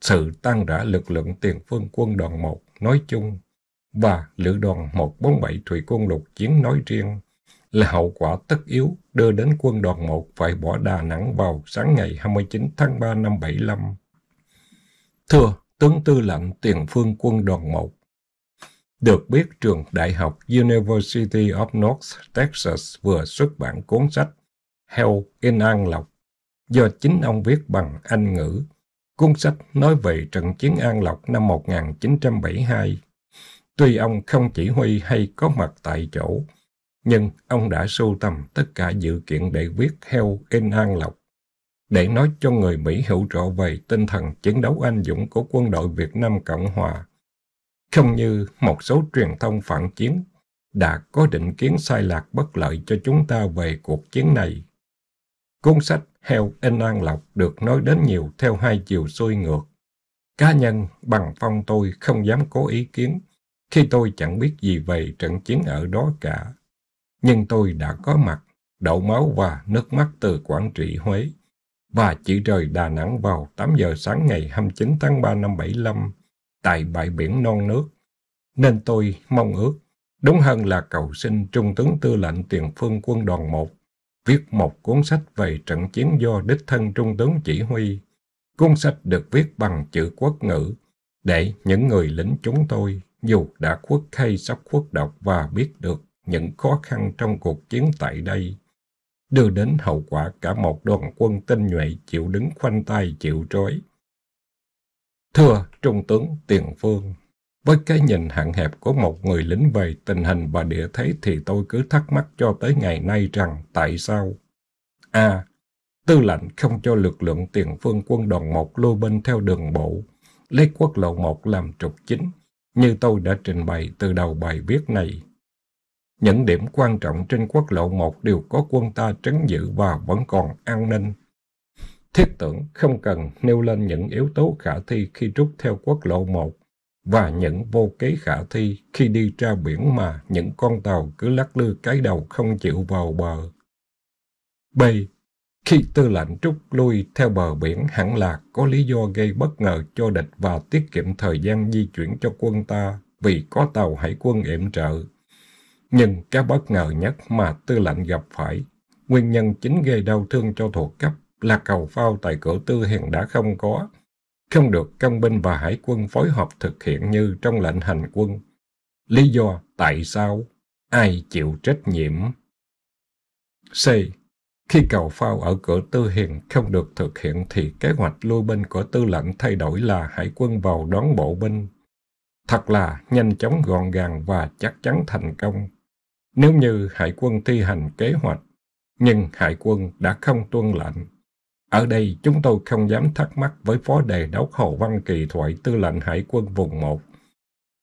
[SPEAKER 1] Sự tan rã lực lượng tiền phương quân đoàn 1 nói chung và lữ đoàn 147 thủy quân lục chiến nói riêng là hậu quả tất yếu đưa đến quân đoàn 1 phải bỏ Đà Nẵng vào sáng ngày 29 tháng 3 năm 75. Thưa Tướng Tư lệnh Tiền Phương Quân đoàn 1 Được biết trường Đại học University of North Texas vừa xuất bản cuốn sách Hell in An Lộc do chính ông viết bằng Anh ngữ. Cuốn sách nói về trận chiến An Lộc năm 1972. Tuy ông không chỉ huy hay có mặt tại chỗ, nhưng ông đã sưu tầm tất cả dự kiện để viết heo in An Lộc, để nói cho người Mỹ hiểu rõ về tinh thần chiến đấu anh dũng của quân đội Việt Nam Cộng Hòa. Không như một số truyền thông phản chiến đã có định kiến sai lạc bất lợi cho chúng ta về cuộc chiến này. Cuốn sách Heo in An Lộc được nói đến nhiều theo hai chiều xuôi ngược. Cá nhân, bằng phong tôi không dám có ý kiến, khi tôi chẳng biết gì về trận chiến ở đó cả nhưng tôi đã có mặt, đổ máu và nước mắt từ Quảng Trị Huế, và chỉ rời Đà Nẵng vào 8 giờ sáng ngày 29 tháng 3 năm 75, tại bãi biển non nước. Nên tôi mong ước, đúng hơn là cầu xin Trung tướng Tư lệnh Tiền phương quân đoàn 1, viết một cuốn sách về trận chiến do đích thân Trung tướng chỉ huy. Cuốn sách được viết bằng chữ quốc ngữ, để những người lính chúng tôi, dù đã khuất hay sắp khuất đọc và biết được những khó khăn trong cuộc chiến tại đây, đưa đến hậu quả cả một đoàn quân tinh nhuệ chịu đứng khoanh tay chịu trói. Thưa Trung tướng Tiền Phương, với cái nhìn hạn hẹp của một người lính về tình hình và địa thế thì tôi cứ thắc mắc cho tới ngày nay rằng tại sao? A. Tư lệnh không cho lực lượng tiền phương quân đoàn một lô bên theo đường bộ, lấy quốc lộ một làm trục chính, như tôi đã trình bày từ đầu bài viết này. Những điểm quan trọng trên quốc lộ 1 đều có quân ta trấn giữ và vẫn còn an ninh. Thiết tưởng không cần nêu lên những yếu tố khả thi khi rút theo quốc lộ 1 và những vô kế khả thi khi đi ra biển mà những con tàu cứ lắc lư cái đầu không chịu vào bờ. B. Khi tư lệnh rút lui theo bờ biển hẳn là có lý do gây bất ngờ cho địch và tiết kiệm thời gian di chuyển cho quân ta vì có tàu hải quân yểm trợ. Nhưng cái bất ngờ nhất mà tư lệnh gặp phải, nguyên nhân chính gây đau thương cho thuộc cấp là cầu phao tại cửa tư hiện đã không có, không được công binh và hải quân phối hợp thực hiện như trong lệnh hành quân. Lý do tại sao? Ai chịu trách nhiệm? C. Khi cầu phao ở cửa tư hiền không được thực hiện thì kế hoạch lui binh của tư lệnh thay đổi là hải quân vào đón bộ binh. Thật là nhanh chóng gọn gàng và chắc chắn thành công nếu như hải quân thi hành kế hoạch, nhưng hải quân đã không tuân lệnh. Ở đây chúng tôi không dám thắc mắc với Phó Đề đốc Hồ Văn Kỳ Thoại Tư lệnh Hải quân vùng 1.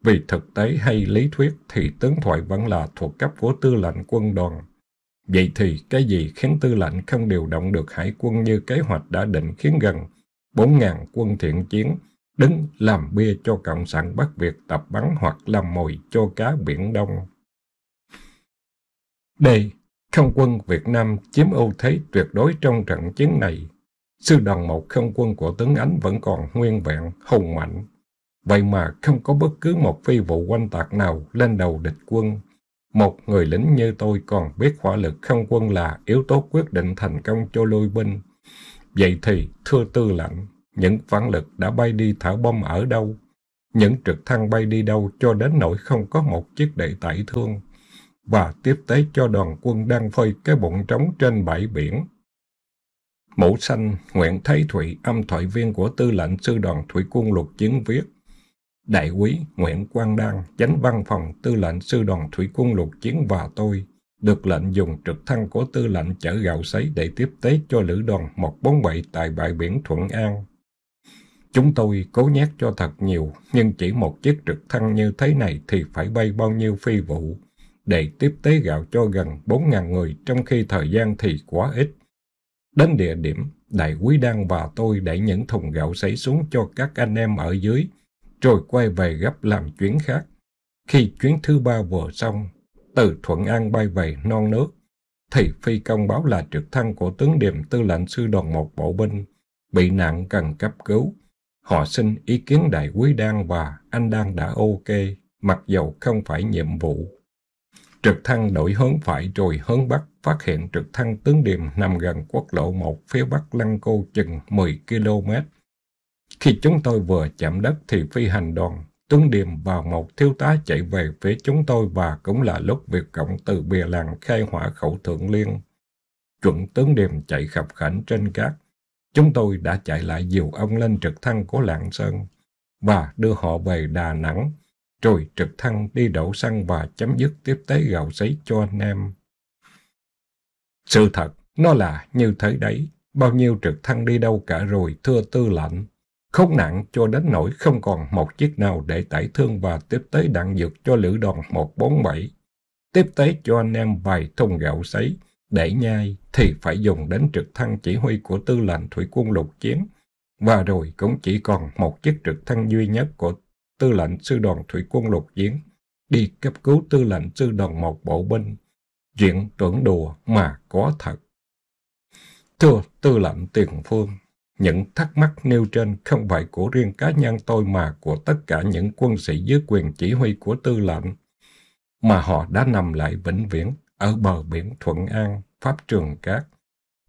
[SPEAKER 1] Vì thực tế hay lý thuyết thì tướng Thoại vẫn là thuộc cấp của tư lệnh quân đoàn. Vậy thì cái gì khiến tư lệnh không điều động được hải quân như kế hoạch đã định khiến gần 4.000 quân thiện chiến đứng làm bia cho Cộng sản Bắc Việt tập bắn hoặc làm mồi cho cá Biển Đông? D. Không quân Việt Nam chiếm ưu thế tuyệt đối trong trận chiến này. Sư đoàn một không quân của tướng Ánh vẫn còn nguyên vẹn, hùng mạnh. Vậy mà không có bất cứ một phi vụ quanh tạc nào lên đầu địch quân. Một người lính như tôi còn biết hỏa lực không quân là yếu tố quyết định thành công cho lôi binh. Vậy thì, thưa tư lệnh, những phản lực đã bay đi thả bom ở đâu? Những trực thăng bay đi đâu cho đến nỗi không có một chiếc đệ tẩy thương? và tiếp tế cho đoàn quân đang phơi cái bụng trống trên bãi biển. mẫu xanh, Nguyễn Thái Thụy, âm thoại viên của tư lệnh sư đoàn thủy quân lục chiến viết. Đại quý Nguyễn Quang Đăng, chánh văn phòng tư lệnh sư đoàn thủy quân lục chiến và tôi, được lệnh dùng trực thăng của tư lệnh chở gạo sấy để tiếp tế cho lữ đoàn 147 tại bãi biển Thuận An. Chúng tôi cố nhét cho thật nhiều, nhưng chỉ một chiếc trực thăng như thế này thì phải bay bao nhiêu phi vụ để tiếp tế gạo cho gần 4.000 người trong khi thời gian thì quá ít. Đến địa điểm, Đại quý Đăng và tôi đẩy những thùng gạo sấy xuống cho các anh em ở dưới, rồi quay về gấp làm chuyến khác. Khi chuyến thứ ba vừa xong, từ Thuận An bay về non nước, thì phi công báo là trực thăng của tướng điểm tư lệnh sư đoàn một bộ binh, bị nạn cần cấp cứu. Họ xin ý kiến đại quý Đăng và anh Đăng đã ok, mặc dầu không phải nhiệm vụ Trực thăng đổi hướng phải rồi hướng bắc, phát hiện trực thăng tướng điềm nằm gần quốc lộ 1 phía bắc Lăng Cô chừng 10 km. Khi chúng tôi vừa chạm đất thì phi hành đoàn, tướng điềm và một thiếu tá chạy về phía chúng tôi và cũng là lúc việc Cộng từ bìa làng khai hỏa khẩu thượng liên. Chuẩn tướng điềm chạy khập khảnh trên cát. Chúng tôi đã chạy lại dìu ông lên trực thăng của Lạng Sơn và đưa họ về Đà Nẵng rồi trực thăng đi đổ xăng và chấm dứt tiếp tế gạo giấy cho anh em. Sự thật, nó là như thế đấy. Bao nhiêu trực thăng đi đâu cả rồi, thưa tư lệnh. không nặng cho đến nỗi không còn một chiếc nào để tải thương và tiếp tế đạn dược cho lữ đoàn 147. Tiếp tế cho anh em vài thùng gạo sấy, để nhai thì phải dùng đến trực thăng chỉ huy của tư lệnh thủy quân lục chiến. Và rồi cũng chỉ còn một chiếc trực thăng duy nhất của tư lệnh sư đoàn thủy quân lục chiến, đi cấp cứu tư lệnh sư đoàn một bộ binh. Chuyện tưởng đùa mà có thật. Thưa tư lệnh tiền phương, những thắc mắc nêu trên không phải của riêng cá nhân tôi mà của tất cả những quân sĩ dưới quyền chỉ huy của tư lệnh, mà họ đã nằm lại vĩnh viễn ở bờ biển Thuận An, Pháp Trường Cát,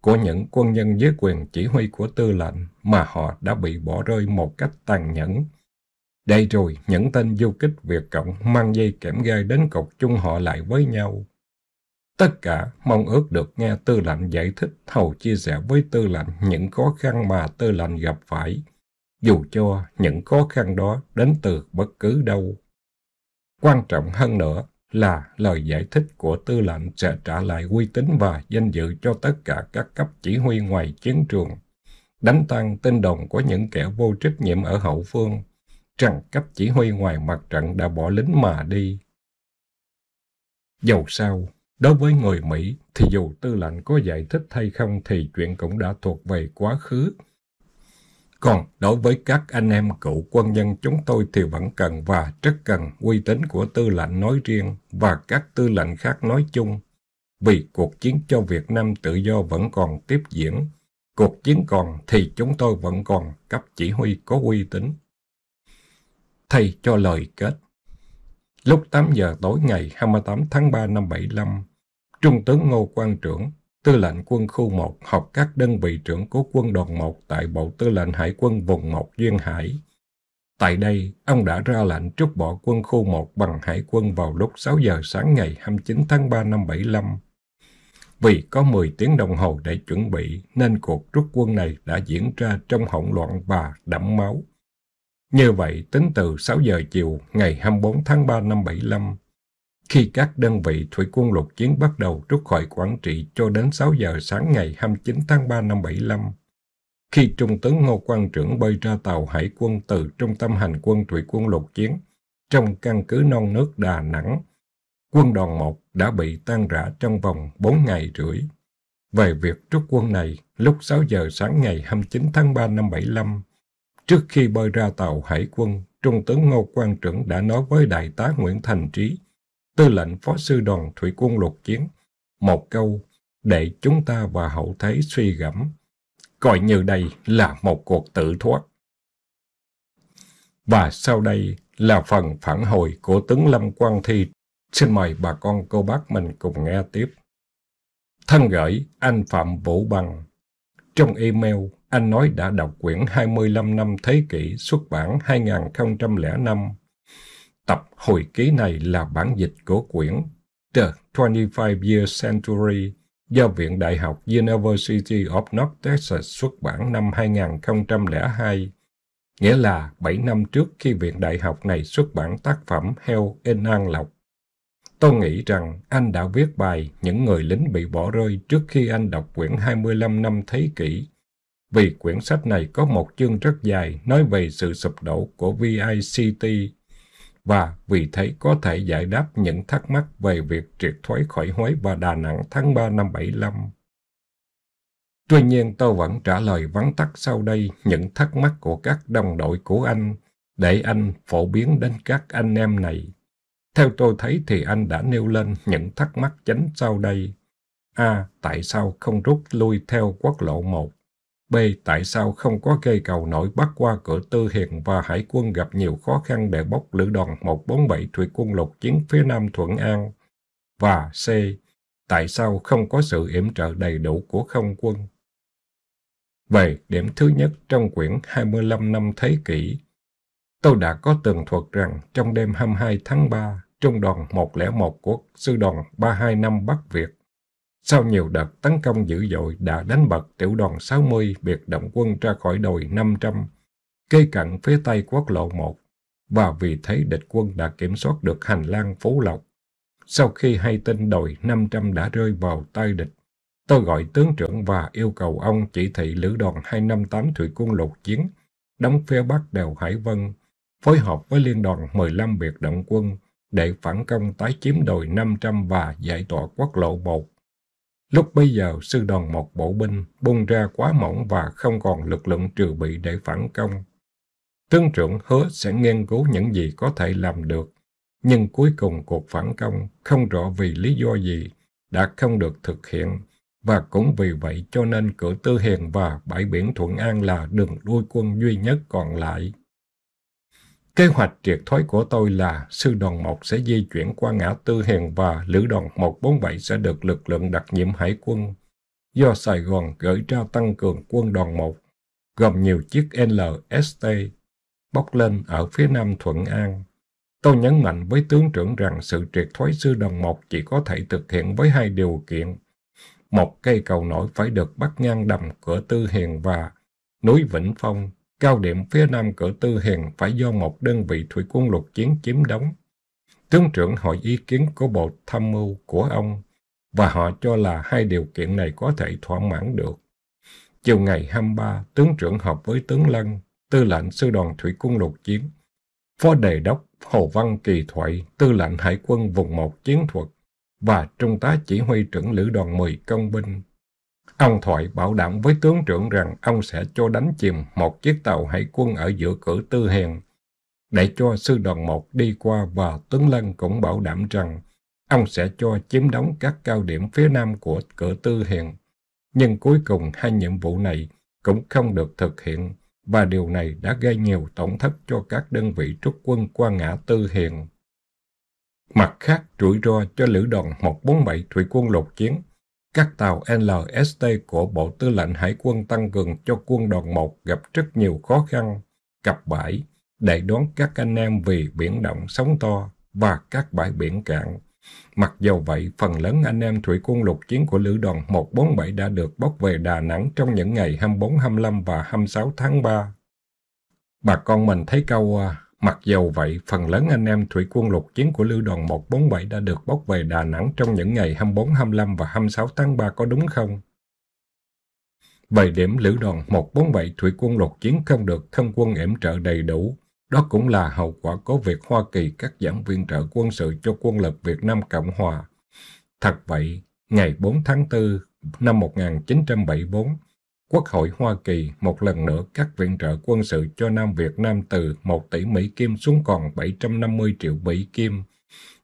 [SPEAKER 1] của những quân nhân dưới quyền chỉ huy của tư lệnh mà họ đã bị bỏ rơi một cách tàn nhẫn, đây rồi, những tên du kích Việt Cộng mang dây kẽm gai đến cột chung họ lại với nhau. Tất cả mong ước được nghe tư lệnh giải thích hầu chia sẻ với tư lệnh những khó khăn mà tư lệnh gặp phải, dù cho những khó khăn đó đến từ bất cứ đâu. Quan trọng hơn nữa là lời giải thích của tư lệnh sẽ trả lại uy tín và danh dự cho tất cả các cấp chỉ huy ngoài chiến trường, đánh tan tin đồn của những kẻ vô trách nhiệm ở hậu phương rằng cấp chỉ huy ngoài mặt trận đã bỏ lính mà đi. Dầu sao, đối với người Mỹ thì dù tư lệnh có giải thích hay không thì chuyện cũng đã thuộc về quá khứ. Còn đối với các anh em cựu quân nhân chúng tôi thì vẫn cần và rất cần uy tín của tư lệnh nói riêng và các tư lệnh khác nói chung. Vì cuộc chiến cho Việt Nam tự do vẫn còn tiếp diễn, cuộc chiến còn thì chúng tôi vẫn còn cấp chỉ huy có uy tín thay cho lời kết. Lúc 8 giờ tối ngày 28 tháng 3 năm 75, Trung tướng Ngô Quang Trưởng, tư lệnh quân khu 1 họp các đơn vị trưởng của quân đoàn 1 tại Bộ Tư lệnh Hải quân vùng 1 Duyên Hải. Tại đây, ông đã ra lệnh trút bỏ quân khu 1 bằng hải quân vào lúc 6 giờ sáng ngày 29 tháng 3 năm 75. Vì có 10 tiếng đồng hồ để chuẩn bị nên cuộc rút quân này đã diễn ra trong hỗn loạn và đẫm máu. Như vậy, tính từ 6 giờ chiều ngày 24 tháng 3 năm 75, khi các đơn vị thủy quân lục chiến bắt đầu rút khỏi quản Trị cho đến 6 giờ sáng ngày 29 tháng 3 năm 75, khi Trung tướng Ngô Quang Trưởng bơi ra tàu hải quân từ trung tâm hành quân thủy quân lục chiến trong căn cứ non nước Đà Nẵng, quân đoàn 1 đã bị tan rã trong vòng 4 ngày rưỡi. Về việc rút quân này, lúc 6 giờ sáng ngày 29 tháng 3 năm 75, Trước khi bơi ra tàu hải quân, Trung tướng Ngô Quang Trưởng đã nói với Đại tá Nguyễn Thành Trí, tư lệnh phó sư đoàn thủy quân lục chiến, một câu để chúng ta và hậu thế suy gẫm, coi như đây là một cuộc tự thoát. Và sau đây là phần phản hồi của tướng Lâm Quang Thi. Xin mời bà con cô bác mình cùng nghe tiếp. Thân gửi anh Phạm Vũ Bằng. Trong email, anh nói đã đọc quyển 25 năm thế kỷ xuất bản 2005. Tập hồi ký này là bản dịch của quyển The 25-Year Century do Viện Đại học University of North Texas xuất bản năm 2002, nghĩa là 7 năm trước khi Viện Đại học này xuất bản tác phẩm Heo in An Lộc. Tôi nghĩ rằng anh đã viết bài Những người lính bị bỏ rơi trước khi anh đọc quyển 25 năm thế kỷ vì quyển sách này có một chương rất dài nói về sự sụp đổ của VICT và vì thế có thể giải đáp những thắc mắc về việc triệt thoái khỏi Huế và Đà Nẵng tháng 3 năm 75. Tuy nhiên tôi vẫn trả lời vắn tắt sau đây những thắc mắc của các đồng đội của anh để anh phổ biến đến các anh em này. Theo tôi thấy thì anh đã nêu lên những thắc mắc chính sau đây. A. À, tại sao không rút lui theo quốc lộ 1? B. Tại sao không có cây cầu nổi bắc qua cửa Tư Hiền và hải quân gặp nhiều khó khăn để bốc lữ đoàn 147 thủy quân lục chiến phía nam Thuận An? Và C. Tại sao không có sự yểm trợ đầy đủ của không quân? Về điểm thứ nhất trong quyển 25 năm thế kỷ, tôi đã có tường thuật rằng trong đêm 22 tháng 3, trung đoàn 101 của sư đoàn 325 Bắc Việt sau nhiều đợt tấn công dữ dội đã đánh bật tiểu đoàn 60 biệt động quân ra khỏi đồi 500, cây cận phía tây quốc lộ 1, và vì thế địch quân đã kiểm soát được hành lang Phú Lộc. Sau khi hay tin đồi 500 đã rơi vào tay địch, tôi gọi tướng trưởng và yêu cầu ông chỉ thị lữ đoàn 258 thủy quân lục chiến, đóng phía bắc đèo Hải Vân, phối hợp với liên đoàn 15 biệt động quân để phản công tái chiếm đồi 500 và giải tỏa quốc lộ 1 Lúc bây giờ, sư đoàn một bộ binh bung ra quá mỏng và không còn lực lượng trừ bị để phản công. Tướng trưởng hứa sẽ nghiên cứu những gì có thể làm được, nhưng cuối cùng cuộc phản công, không rõ vì lý do gì, đã không được thực hiện, và cũng vì vậy cho nên cửa Tư Hiền và bãi biển Thuận An là đường đuôi quân duy nhất còn lại. Kế hoạch triệt thoái của tôi là sư đoàn 1 sẽ di chuyển qua ngã tư Hiền và lữ đoàn 147 sẽ được lực lượng đặc nhiệm hải quân do Sài Gòn gửi ra tăng cường quân đoàn 1, gồm nhiều chiếc LST bốc lên ở phía nam Thuận An. Tôi nhấn mạnh với tướng trưởng rằng sự triệt thoái sư đoàn 1 chỉ có thể thực hiện với hai điều kiện. Một cây cầu nổi phải được bắt ngang đầm cửa Tư Hiền và núi Vĩnh Phong cao điểm phía nam cửa Tư Hiền phải do một đơn vị thủy quân lục chiến chiếm đóng. Tướng trưởng hỏi ý kiến của bộ tham mưu của ông và họ cho là hai điều kiện này có thể thỏa mãn được. Chiều ngày 23, tướng trưởng họp với tướng Lân, tư lệnh sư đoàn thủy quân lục chiến, phó đề đốc Hồ Văn Kỳ Thoại, tư lệnh hải quân vùng 1 chiến thuật và trung tá chỉ huy trưởng lữ đoàn 10 công binh Ông Thoại bảo đảm với tướng trưởng rằng ông sẽ cho đánh chìm một chiếc tàu hải quân ở giữa cửa Tư Hèn để cho sư đoàn một đi qua và tướng Lân cũng bảo đảm rằng ông sẽ cho chiếm đóng các cao điểm phía nam của cửa Tư Hèn Nhưng cuối cùng hai nhiệm vụ này cũng không được thực hiện và điều này đã gây nhiều tổn thất cho các đơn vị trút quân qua ngã Tư Hèn Mặt khác, rủi ro cho lữ đoàn 147 thủy quân lục chiến các tàu LST của Bộ Tư lệnh Hải quân tăng cường cho quân đoàn 1 gặp rất nhiều khó khăn, cặp bãi, để đón các anh em vì biển động sóng to và các bãi biển cạn. Mặc dù vậy, phần lớn anh em thủy quân lục chiến của lữ đoàn 147 đã được bốc về Đà Nẵng trong những ngày 24, 25 và 26 tháng 3. Bà con mình thấy câu Mặc dầu vậy, phần lớn anh em thủy quân lục chiến của Lưu đoàn 147 đã được bốc về Đà Nẵng trong những ngày 24, 25 và 26 tháng 3 có đúng không? Về điểm Lữ đoàn 147 thủy quân lục chiến không được thân quân yểm trợ đầy đủ, đó cũng là hậu quả của việc Hoa Kỳ cắt giảm viện trợ quân sự cho quân lực Việt Nam Cộng Hòa. Thật vậy, ngày 4 tháng 4 năm 1974, Quốc hội Hoa Kỳ một lần nữa cắt viện trợ quân sự cho Nam Việt Nam từ 1 tỷ Mỹ Kim xuống còn 750 triệu Mỹ Kim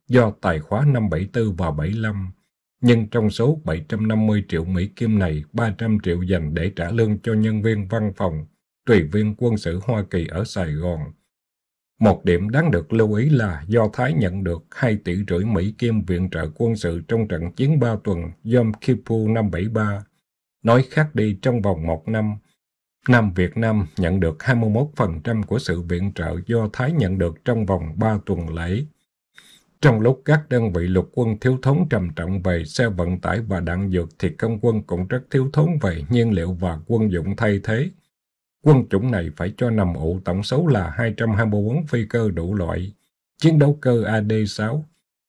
[SPEAKER 1] do tài khóa 574 và 75. Nhưng trong số 750 triệu Mỹ Kim này, 300 triệu dành để trả lương cho nhân viên văn phòng, tùy viên quân sự Hoa Kỳ ở Sài Gòn. Một điểm đáng được lưu ý là do Thái nhận được 2 tỷ rưỡi Mỹ Kim viện trợ quân sự trong trận chiến 3 tuần Yom Kippur năm 73 Nói khác đi, trong vòng một năm, Nam Việt Nam nhận được 21% của sự viện trợ do Thái nhận được trong vòng 3 tuần lễ. Trong lúc các đơn vị lục quân thiếu thốn trầm trọng về xe vận tải và đạn dược thì công quân cũng rất thiếu thốn về nhiên liệu và quân dụng thay thế. Quân chủng này phải cho nằm ụ tổng số là 224 phi cơ đủ loại, chiến đấu cơ AD-6,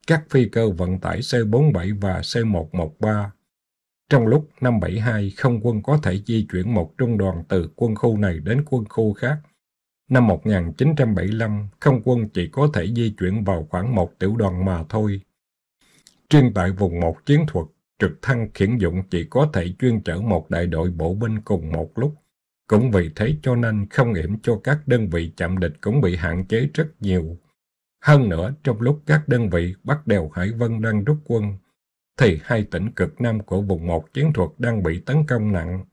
[SPEAKER 1] các phi cơ vận tải C-47 và C-113, trong lúc năm 72, không quân có thể di chuyển một trung đoàn từ quân khu này đến quân khu khác. Năm 1975, không quân chỉ có thể di chuyển vào khoảng một tiểu đoàn mà thôi. Chuyên tại vùng một chiến thuật, trực thăng khiển dụng chỉ có thể chuyên chở một đại đội bộ binh cùng một lúc. Cũng vì thế cho nên không yểm cho các đơn vị chạm địch cũng bị hạn chế rất nhiều. Hơn nữa, trong lúc các đơn vị bắt đèo Hải Vân đang rút quân, thì hai tỉnh cực nam của vùng một chiến thuật đang bị tấn công nặng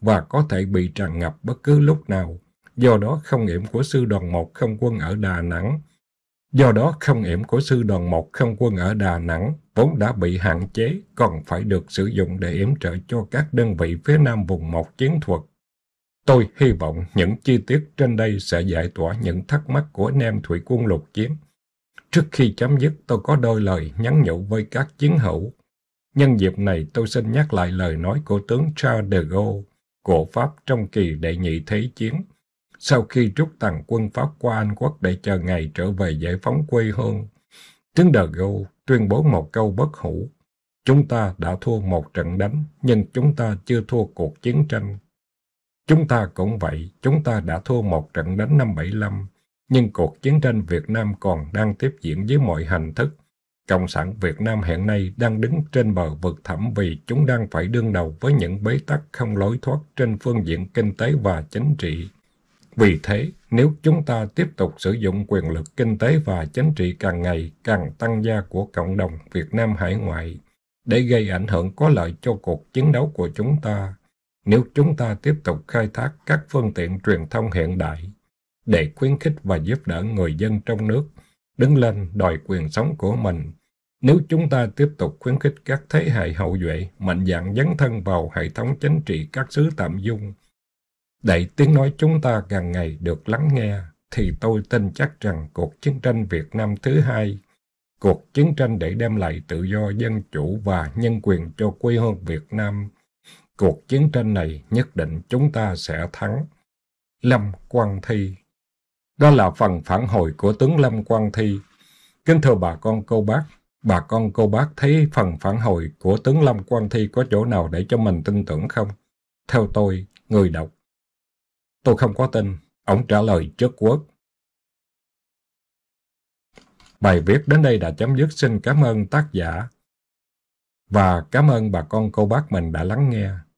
[SPEAKER 1] và có thể bị tràn ngập bất cứ lúc nào. Do đó không yểm của sư đoàn một không quân ở Đà Nẵng Do đó không yểm của sư đoàn một không quân ở Đà Nẵng vốn đã bị hạn chế còn phải được sử dụng để yểm trợ cho các đơn vị phía nam vùng một chiến thuật. Tôi hy vọng những chi tiết trên đây sẽ giải tỏa những thắc mắc của anh em thủy quân lục chiến. Trước khi chấm dứt tôi có đôi lời nhắn nhủ với các chiến hữu. Nhân dịp này tôi xin nhắc lại lời nói của tướng Charles de Gaulle của Pháp trong kỳ đệ nhị thế chiến, sau khi rút tàn quân Pháp qua Anh quốc để chờ ngày trở về giải phóng quê hương. Tướng de Gaulle tuyên bố một câu bất hủ, chúng ta đã thua một trận đánh, nhưng chúng ta chưa thua cuộc chiến tranh. Chúng ta cũng vậy, chúng ta đã thua một trận đánh năm 75, nhưng cuộc chiến tranh Việt Nam còn đang tiếp diễn với mọi hình thức, Cộng sản Việt Nam hiện nay đang đứng trên bờ vực thẳm vì chúng đang phải đương đầu với những bế tắc không lối thoát trên phương diện kinh tế và chính trị. Vì thế, nếu chúng ta tiếp tục sử dụng quyền lực kinh tế và chính trị càng ngày càng tăng gia của cộng đồng Việt Nam hải ngoại để gây ảnh hưởng có lợi cho cuộc chiến đấu của chúng ta, nếu chúng ta tiếp tục khai thác các phương tiện truyền thông hiện đại để khuyến khích và giúp đỡ người dân trong nước đứng lên đòi quyền sống của mình. Nếu chúng ta tiếp tục khuyến khích các thế hệ hậu duệ mạnh dạn dấn thân vào hệ thống chính trị các xứ tạm dung, đẩy tiếng nói chúng ta càng ngày được lắng nghe, thì tôi tin chắc rằng cuộc chiến tranh Việt Nam thứ hai, cuộc chiến tranh để đem lại tự do dân chủ và nhân quyền cho quê hương Việt Nam, cuộc chiến tranh này nhất định chúng ta sẽ thắng. Lâm Quang Thi đó là phần phản hồi của tướng Lâm Quang Thi. Kính thưa bà con cô bác, bà con cô bác thấy phần phản hồi của tướng Lâm Quang Thi có chỗ nào để cho mình tin tưởng không? Theo tôi, người đọc. Tôi không có tin, ông trả lời trước quốc. Bài viết đến đây đã chấm dứt. Xin cảm ơn tác giả và cảm ơn bà con cô bác mình đã lắng nghe.